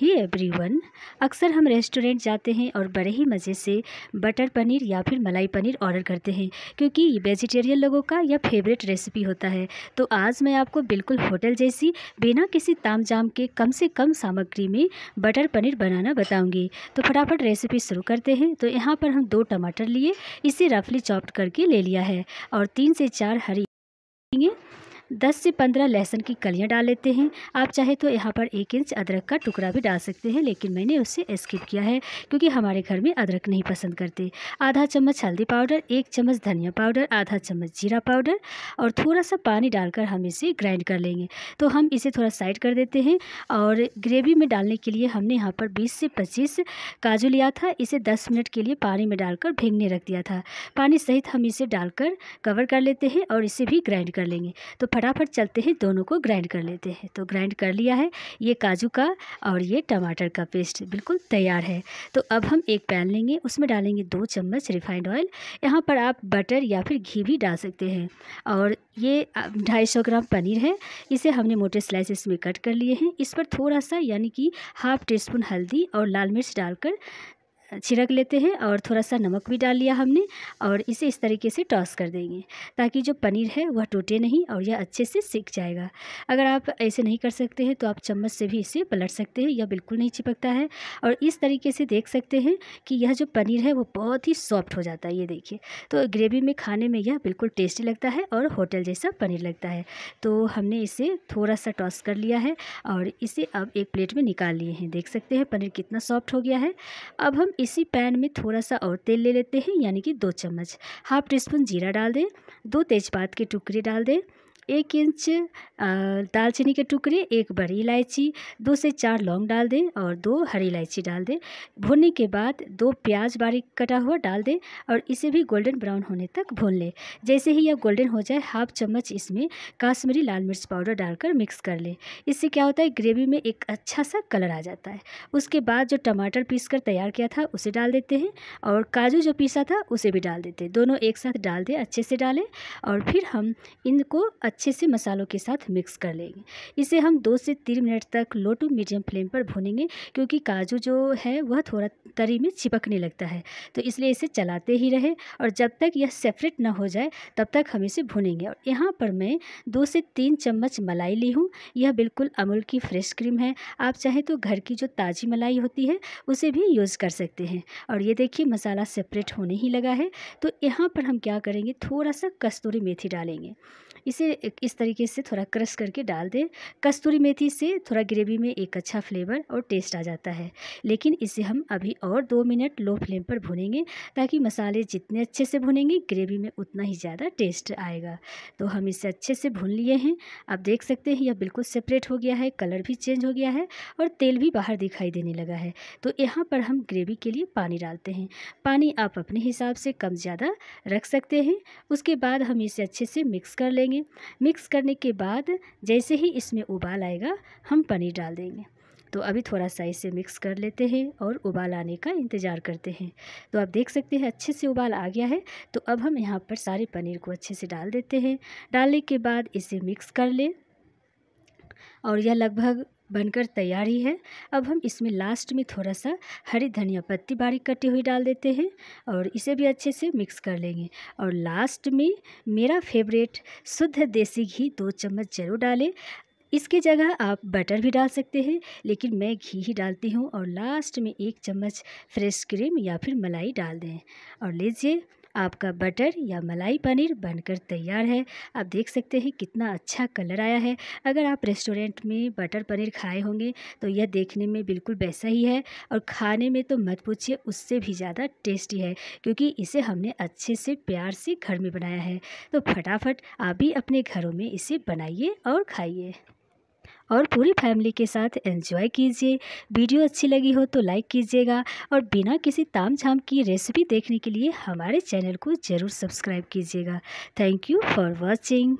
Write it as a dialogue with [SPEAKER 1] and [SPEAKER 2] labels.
[SPEAKER 1] ही everyone अक्सर हम restaurant जाते हैं और बड़े ही मज़े से बटर पनीर या फिर मलाई पनीर ऑर्डर करते हैं क्योंकि वेजिटेरियन लोगों का यह फेवरेट रेसिपी होता है तो आज मैं आपको बिल्कुल होटल जैसी बिना किसी ताम जाम के कम से कम सामग्री में बटर पनीर बनाना बताऊँगी तो फटाफट रेसिपी शुरू करते हैं तो यहाँ पर हम दो टमाटर लिए इसे रफली चॉप्ट करके ले लिया है और तीन से चार हरी दस से पंद्रह लहसुन की कलियाँ डाल लेते हैं आप चाहे तो यहाँ पर एक इंच अदरक का टुकड़ा भी डाल सकते हैं लेकिन मैंने उससे स्किप किया है क्योंकि हमारे घर में अदरक नहीं पसंद करते आधा चम्मच हल्दी पाउडर एक चम्मच धनिया पाउडर आधा चम्मच जीरा पाउडर और थोड़ा सा पानी डालकर हम इसे ग्राइंड कर लेंगे तो हम इसे थोड़ा साइड कर देते हैं और ग्रेवी में डालने के लिए हमने यहाँ पर बीस से पच्चीस काजू लिया था इसे दस मिनट के लिए पानी में डालकर भेंगने रख दिया था पानी सहित हम इसे डालकर कवर कर लेते हैं और इसे भी ग्राइंड कर लेंगे तो फटाफट चलते हैं दोनों को ग्राइंड कर लेते हैं तो ग्राइंड कर लिया है ये काजू का और ये टमाटर का पेस्ट बिल्कुल तैयार है तो अब हम एक पैन लेंगे उसमें डालेंगे दो चम्मच रिफाइंड ऑयल यहाँ पर आप बटर या फिर घी भी डाल सकते हैं और ये ढाई सौ ग्राम पनीर है इसे हमने मोटे स्लाइसिस में कट कर लिए हैं इस पर थोड़ा सा यानी कि हाफ़ टी स्पून हल्दी और लाल मिर्च डालकर छिड़क लेते हैं और थोड़ा सा नमक भी डाल लिया हमने और इसे इस तरीके से टॉस कर देंगे ताकि जो पनीर है वह टूटे नहीं और यह अच्छे से सीख जाएगा अगर आप ऐसे नहीं कर सकते हैं तो आप चम्मच से भी इसे पलट सकते हैं यह बिल्कुल नहीं चिपकता है और इस तरीके से देख सकते हैं कि यह जो पनीर है वो बहुत ही सॉफ्ट हो जाता है ये देखिए तो ग्रेवी में खाने में यह बिल्कुल टेस्टी लगता है और होटल जैसा पनीर लगता है तो हमने इसे थोड़ा सा टॉस कर लिया है और इसे अब एक प्लेट में निकाल लिए हैं देख सकते हैं पनीर कितना सॉफ्ट हो गया है अब हम इसी पैन में थोड़ा सा और तेल ले लेते हैं यानी कि दो चम्मच हाफ़ टी स्पून जीरा डाल दें दो तेज़पात के टुकड़े डाल दें एक इंच दालचीनी के टुकड़े एक बड़ी इलायची दो से चार लौंग डाल दें और दो हरी इलायची डाल दें भुनने के बाद दो प्याज बारीक कटा हुआ डाल दें और इसे भी गोल्डन ब्राउन होने तक भून लें जैसे ही यह गोल्डन हो जाए हाफ चम्मच इसमें काश्मीरी लाल मिर्च पाउडर डालकर मिक्स कर लें इससे क्या होता है ग्रेवी में एक अच्छा सा कलर आ जाता है उसके बाद जो टमाटर पीस कर तैयार किया था उसे डाल देते हैं और काजू जो पीसा था उसे भी डाल देते हैं दोनों एक साथ डाल दें अच्छे से डालें और फिर हम इनको अच्छे से मसालों के साथ मिक्स कर लेंगे इसे हम दो से तीन मिनट तक लो टू मीडियम फ्लेम पर भूनेंगे क्योंकि काजू जो है वह थोड़ा तरी में चिपकने लगता है तो इसलिए इसे चलाते ही रहे और जब तक यह सेपरेट ना हो जाए तब तक हम इसे भूनेंगे और यहाँ पर मैं दो से तीन चम्मच मलाई ली हूँ यह बिल्कुल अमूल की फ्रेश क्रीम है आप चाहें तो घर की जो ताज़ी मलाई होती है उसे भी यूज़ कर सकते हैं और ये देखिए मसाला सेपरेट होने ही लगा है तो यहाँ पर हम क्या करेंगे थोड़ा सा कस्तूरी मेथी डालेंगे इसे इस तरीके से थोड़ा क्रश करके डाल दें कस्तूरी मेथी से थोड़ा ग्रेवी में एक अच्छा फ्लेवर और टेस्ट आ जाता है लेकिन इसे हम अभी और दो मिनट लो फ्लेम पर भुनेंगे ताकि मसाले जितने अच्छे से भुनेंगे ग्रेवी में उतना ही ज़्यादा टेस्ट आएगा तो हम इसे अच्छे से भून लिए हैं आप देख सकते हैं यह बिल्कुल सेपरेट हो गया है कलर भी चेंज हो गया है और तेल भी बाहर दिखाई देने लगा है तो यहाँ पर हम ग्रेवी के लिए पानी डालते हैं पानी आप अपने हिसाब से कम ज़्यादा रख सकते हैं उसके बाद हम इसे अच्छे से मिक्स कर लेंगे मिक्स करने के बाद जैसे ही इसमें उबाल आएगा हम पनीर डाल देंगे तो अभी थोड़ा सा इसे मिक्स कर लेते हैं और उबाल आने का इंतज़ार करते हैं तो आप देख सकते हैं अच्छे से उबाल आ गया है तो अब हम यहाँ पर सारे पनीर को अच्छे से डाल देते हैं डालने के बाद इसे मिक्स कर लें और यह लगभग बनकर तैयार ही है अब हम इसमें लास्ट में थोड़ा सा हरी धनिया पत्ती बारीक कटी हुई डाल देते हैं और इसे भी अच्छे से मिक्स कर लेंगे और लास्ट में मेरा फेवरेट शुद्ध देसी घी दो चम्मच ज़रूर डालें इसकी जगह आप बटर भी डाल सकते हैं लेकिन मैं घी ही डालती हूँ और लास्ट में एक चम्मच फ्रेश क्रीम या फिर मलाई डाल दें और लीजिए आपका बटर या मलाई पनीर बनकर तैयार है आप देख सकते हैं कितना अच्छा कलर आया है अगर आप रेस्टोरेंट में बटर पनीर खाए होंगे तो यह देखने में बिल्कुल वैसा ही है और खाने में तो मत पूछिए उससे भी ज़्यादा टेस्टी है क्योंकि इसे हमने अच्छे से प्यार से घर में बनाया है तो फटाफट आप भी अपने घरों में इसे बनाइए और खाइए और पूरी फैमिली के साथ एंजॉय कीजिए वीडियो अच्छी लगी हो तो लाइक कीजिएगा और बिना किसी ताम झाम की रेसिपी देखने के लिए हमारे चैनल को ज़रूर सब्सक्राइब कीजिएगा थैंक यू फॉर वॉचिंग